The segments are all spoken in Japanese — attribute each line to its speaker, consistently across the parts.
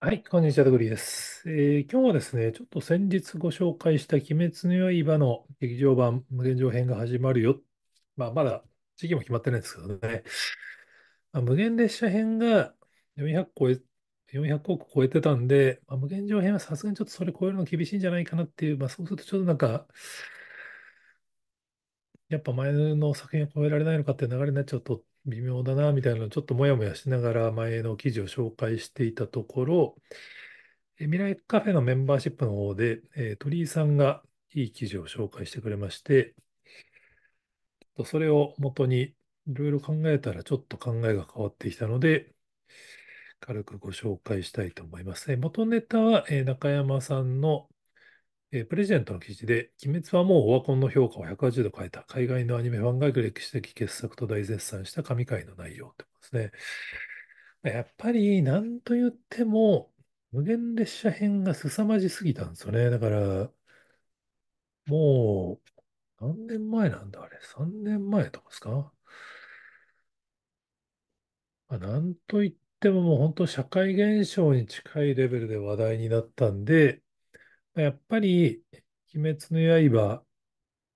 Speaker 1: はい、こんにちは、グリーです、えー今日はですね、ちょっと先日ご紹介した鬼滅の刃の劇場版無限上編が始まるよ。まあ、まだ時期も決まってないんですけどね。まあ、無限列車編が400超え、400億超えてたんで、まあ、無限上編はさすがにちょっとそれ超えるの厳しいんじゃないかなっていう、まあ、そうするとちょっとなんか、やっぱ前の作品を超えられないのかっていう流れになっちゃうと、微妙だなみたいなのをちょっともやもやしながら前の記事を紹介していたところ、え未来カフェのメンバーシップの方で、え鳥居さんがいい記事を紹介してくれまして、とそれを元にいろいろ考えたらちょっと考えが変わってきたので、軽くご紹介したいと思います。元ネタは中山さんのえー、プレジントの記事で、鬼滅はもうオワコンの評価を180度変えた、海外のアニメファンが歴史的傑作と大絶賛した神回の内容ってことですね。やっぱり、なんと言っても、無限列車編が凄まじすぎたんですよね。だから、もう、何年前なんだ、あれ。3年前とかですか。まあ、なんと言っても、もう本当社会現象に近いレベルで話題になったんで、やっぱり、鬼滅の刃、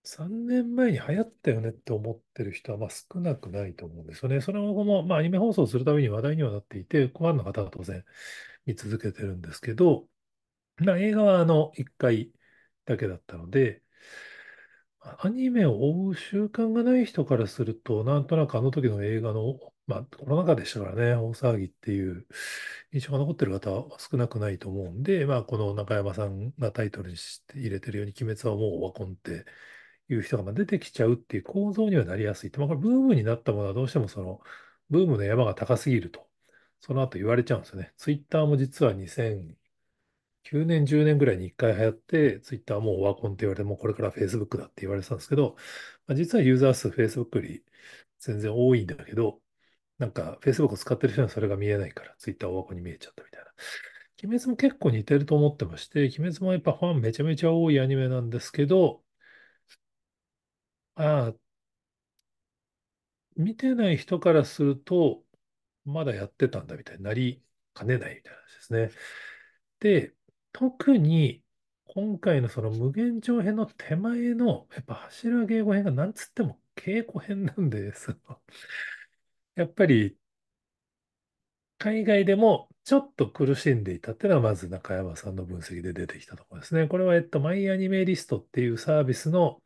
Speaker 1: 3年前に流行ったよねって思ってる人はまあ少なくないと思うんですよね。その後も、まあ、アニメ放送するたびに話題にはなっていて、ファンの方は当然見続けてるんですけど、まあ、映画はあの1回だけだったので、アニメを追う習慣がない人からすると、なんとなくあの時の映画のまあ、コロナ禍でしたからね、大騒ぎっていう印象が残ってる方は少なくないと思うんで、まあ、この中山さんがタイトルにして入れてるように、鬼滅はもうオワコンっていう人が出てきちゃうっていう構造にはなりやすい。まあ、これブームになったものはどうしてもその、ブームの山が高すぎると、その後言われちゃうんですよね。ツイッターも実は2009年、10年ぐらいに1回流行って、ツイッターもうワコンって言われて、もうこれからフェイスブックだって言われてたんですけど、まあ、実はユーザー数フェイスブックより全然多いんだけど、なんか Facebook を使ってる人はそれが見えないから Twitter 大箱に見えちゃったみたいな。鬼滅も結構似てると思ってまして、鬼滅もやっぱファンめちゃめちゃ多いアニメなんですけど、ああ、見てない人からすると、まだやってたんだみたいになりかねないみたいな話ですね。で、特に今回のその無限上編の手前の、やっぱ柱稽古編がなんつっても稽古編なんです。やっぱり海外でもちょっと苦しんでいたっていうのは、まず中山さんの分析で出てきたところですね。これは、えっと、マイアニメリストっていうサービスの、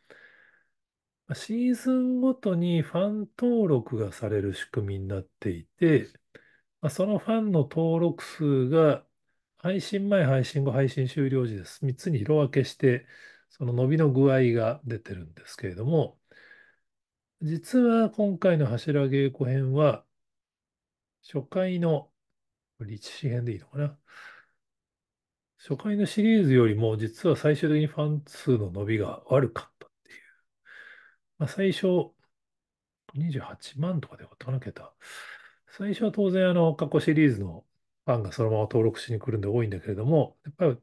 Speaker 1: シーズンごとにファン登録がされる仕組みになっていて、まそのファンの登録数が配信前、配信後、配信終了時です。3つに色分けして、その伸びの具合が出てるんですけれども、実は今回の柱稽古編は、初回の、立志編でいいのかな。初回のシリーズよりも、実は最終的にファン数の伸びが悪かったっていう。まあ、最初、28万とかで終わけた最初は当然、あの、過去シリーズのファンがそのまま登録しに来るんで多いんだけれども、やっぱり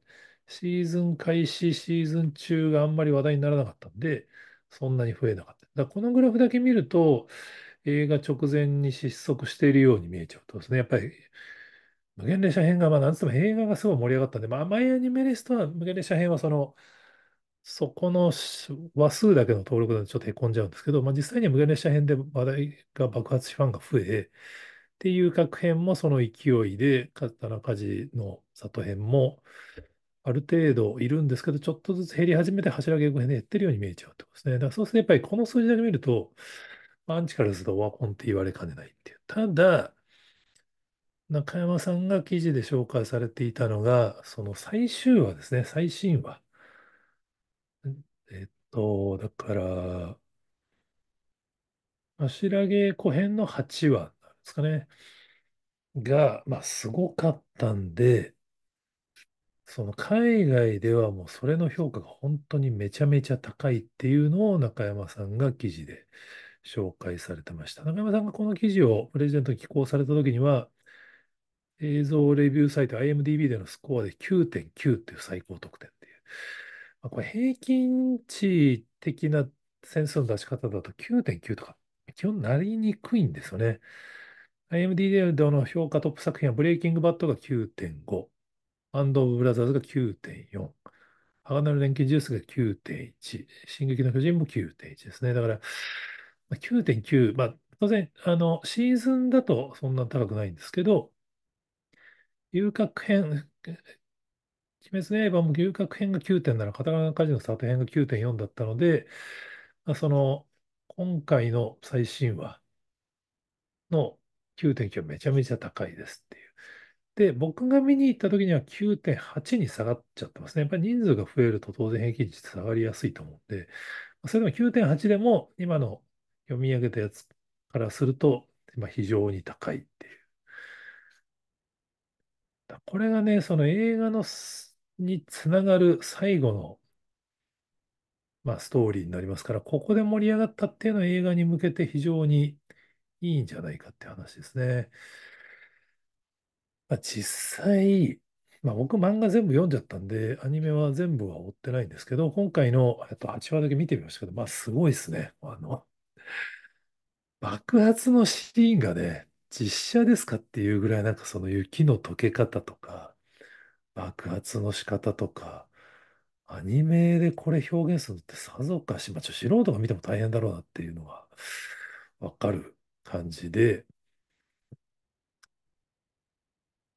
Speaker 1: シーズン開始、シーズン中があんまり話題にならなかったんで、そんなに増えなかった。だこのグラフだけ見ると、映画直前に失速しているように見えちゃうとですね、やっぱり、無限列車編が、まあ、なんつっても映画がすごい盛り上がったんで、まあ、マイアニメリストは、無限列車編はその、そこの話数だけの登録だとちょっとへこんじゃうんですけど、まあ、実際には無限列車編で話題が爆発しファンが増え、っていう各編もその勢いで、刀鍛冶の里編も、ある程度いるんですけど、ちょっとずつ減り始めて柱古編で減ってるように見えちゃうってことですね。だからそうするとやっぱりこの数字だけ見ると、アンチからするとワコンって言われかねないっていう。ただ、中山さんが記事で紹介されていたのが、その最終話ですね、最新話。えっと、だから、柱稽古編の8話なんですかね。が、まあ、すごかったんで、その海外ではもうそれの評価が本当にめちゃめちゃ高いっていうのを中山さんが記事で紹介されてました。中山さんがこの記事をプレゼントに寄稿された時には、映像レビューサイト IMDB でのスコアで9.9っていう最高得点っていう。まあ、これ平均値的な点数の出し方だと9.9とか基本なりにくいんですよね。IMDB の評価トップ作品はブレイキングバットが9.5。アンド・オブ・ブラザーズが9.4、鋼の連携ジュースが9.1、進撃の巨人も9.1ですね。だから、9.9、まあ、当然、あの、シーズンだとそんな高くないんですけど、遊郭編、鬼滅の刃も遊郭編が9.7、片仮名カジノ里編が9.4だったので、まあ、その、今回の最新話の9.9はめちゃめちゃ高いですっていう。で、僕が見に行った時には9.8に下がっちゃってますね。やっぱり人数が増えると当然平均値って下がりやすいと思うんで、それでも9.8でも今の読み上げたやつからすると、まあ、非常に高いっていう。これがね、その映画のにつながる最後の、まあ、ストーリーになりますから、ここで盛り上がったっていうのは映画に向けて非常にいいんじゃないかって話ですね。まあ、実際、まあ、僕漫画全部読んじゃったんで、アニメは全部は追ってないんですけど、今回の、えっと、8話だけ見てみましたけど、まあすごいですね。あの、爆発のシーンがね、実写ですかっていうぐらいなんかその雪の溶け方とか、爆発の仕方とか、アニメでこれ表現するのってさぞかし、まあ、ちょっと素人が見ても大変だろうなっていうのはわかる感じで、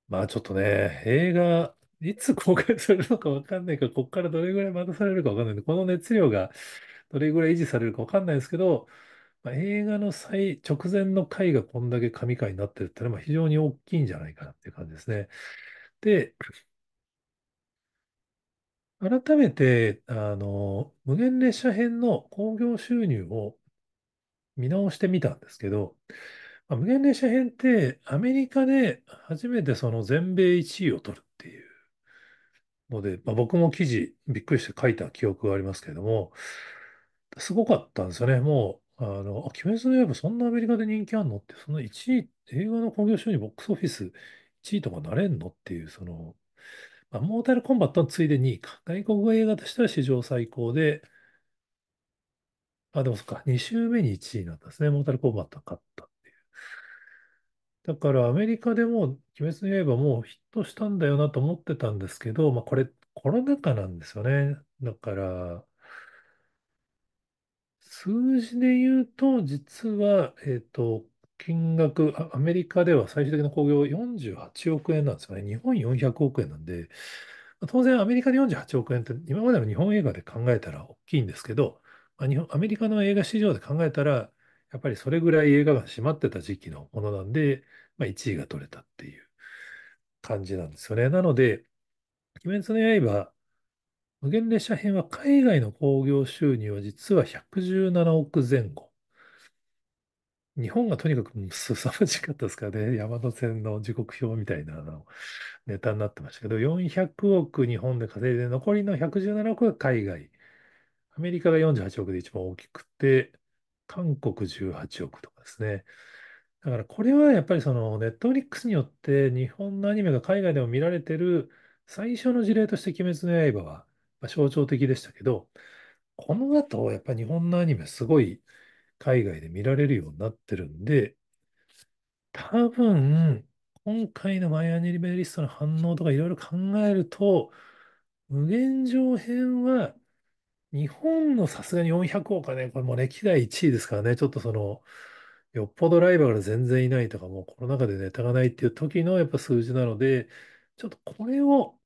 Speaker 1: まあちょっとね、映画、いつ公開されるのかわかんないから、こっからどれぐらい待たされるかわかんないんで、この熱量がどれぐらい維持されるかわかんないですけど、まあ、映画の最直前の回がこんだけ神回になってるってのは非常に大きいんじゃないかなっていう感じですね。で、改めて、あの、無限列車編の興行収入を見直してみたんですけど、無限列車編ってアメリカで初めてその全米1位を取るっていうので、まあ、僕も記事びっくりして書いた記憶がありますけれども、すごかったんですよね。もう、あの、あ、鬼滅の刃そんなアメリカで人気あんのって、その1位、映画の興行収入ボックスオフィス1位とかなれんのっていう、その、まあ、モータルコンバットのついで2位か。外国映画としては史上最高で、あ、でもそっか、2週目に1位なんですね。モータルコンバットが勝った。だからアメリカでも鬼滅の刃もヒットしたんだよなと思ってたんですけど、まあこれコロナ禍なんですよね。だから、数字で言うと、実は、えっと、金額、アメリカでは最終的な興行48億円なんですよね。日本400億円なんで、当然アメリカで48億円って今までの日本映画で考えたら大きいんですけど、まあ日本、アメリカの映画市場で考えたら、やっぱりそれぐらい映画が閉まってた時期のものなんで、まあ、1位が取れたっていう感じなんですよね。なので、鬼滅の刃、無限列車編は海外の興行収入は実は117億前後。日本がとにかく凄まじかったですからね、山手線の時刻表みたいなのネタになってましたけど、400億日本で稼いで、残りの117億が海外。アメリカが48億で一番大きくて、韓国18億とかですね。だからこれはやっぱりそのネットフリックスによって日本のアニメが海外でも見られてる最初の事例として鬼滅の刃は象徴的でしたけど、この後やっぱり日本のアニメすごい海外で見られるようになってるんで、多分今回のマイアニメリストの反応とかいろいろ考えると、無限上編は日本のさすがに400億はね、これもう歴代1位ですからね、ちょっとその、よっぽどライバルが全然いないとか、もうコロナ禍でネタがないっていう時のやっぱ数字なので、ちょっとこれを、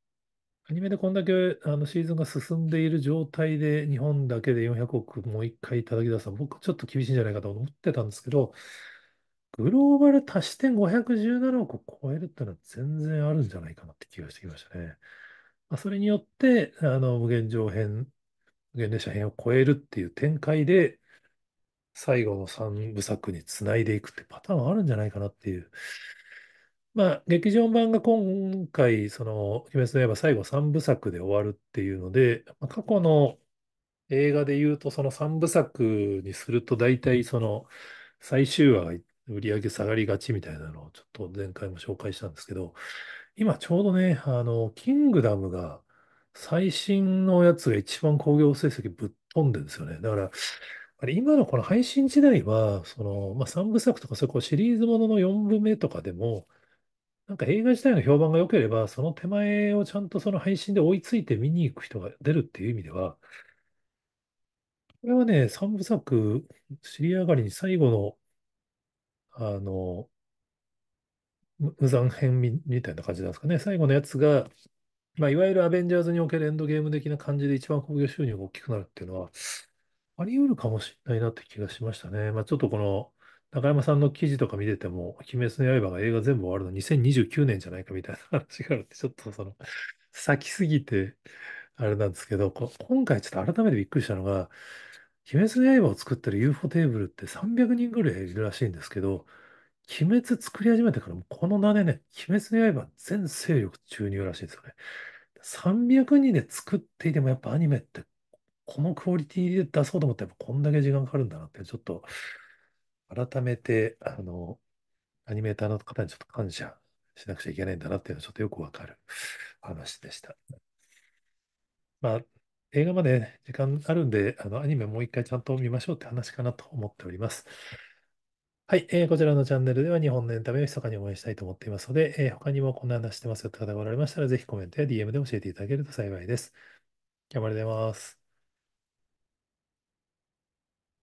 Speaker 1: アニメでこんだけあのシーズンが進んでいる状態で、日本だけで400億もう一回叩き出すのは、僕ちょっと厳しいんじゃないかと思ってたんですけど、グローバル足して517億を超えるってのは全然あるんじゃないかなって気がしてきましたね。まあ、それによって、あの、無限上編現代社編を超えるっていう展開で、最後の3部作につないでいくってパターンはあるんじゃないかなっていう。まあ、劇場版が今回、その、鬼滅の刃最後3部作で終わるっていうので、過去の映画で言うと、その3部作にすると、大体その、最終話が売り上げ下がりがちみたいなのを、ちょっと前回も紹介したんですけど、今ちょうどね、あの、キングダムが最新のやつが一番興行成績ぶっ飛んでるんですよね。だから、あれ今のこの配信時代は、その、まあ、三部作とかそういうこシリーズものの四部目とかでも、なんか映画自体の評判が良ければ、その手前をちゃんとその配信で追いついて見に行く人が出るっていう意味では、これはね、三部作、知り上がりに最後の、あの、無残編み、みたいな感じなんですかね。最後のやつがまあ、いわゆるアベンジャーズにおけるエンドゲーム的な感じで一番興行収入が大きくなるっていうのは、あり得るかもしれないなって気がしましたね。まあ、ちょっとこの、中山さんの記事とか見てても、鬼滅の刃が映画全部終わるの2029年じゃないかみたいな話があるって、ちょっとその、先すぎて、あれなんですけど、今回ちょっと改めてびっくりしたのが、鬼滅の刃を作ってる UFO テーブルって300人ぐらいいるらしいんですけど、鬼滅作り始めてからもこの7年ね、鬼滅の刃全勢力注入らしいんですよね。300人で作っていてもやっぱアニメってこのクオリティで出そうと思ったらこんだけ時間かかるんだなってちょっと改めてあのアニメーターの方にちょっと感謝しなくちゃいけないんだなっていうのはちょっとよくわかる話でした。まあ映画まで時間あるんであのアニメもう一回ちゃんと見ましょうって話かなと思っております。はい、えー、こちらのチャンネルでは日本のエンタメを密かに応援したいと思っていますので、えー、他にもこんな話してますよって方がおられましたら、ぜひコメントや DM で教えていただけると幸いです。今日もありがとうございます。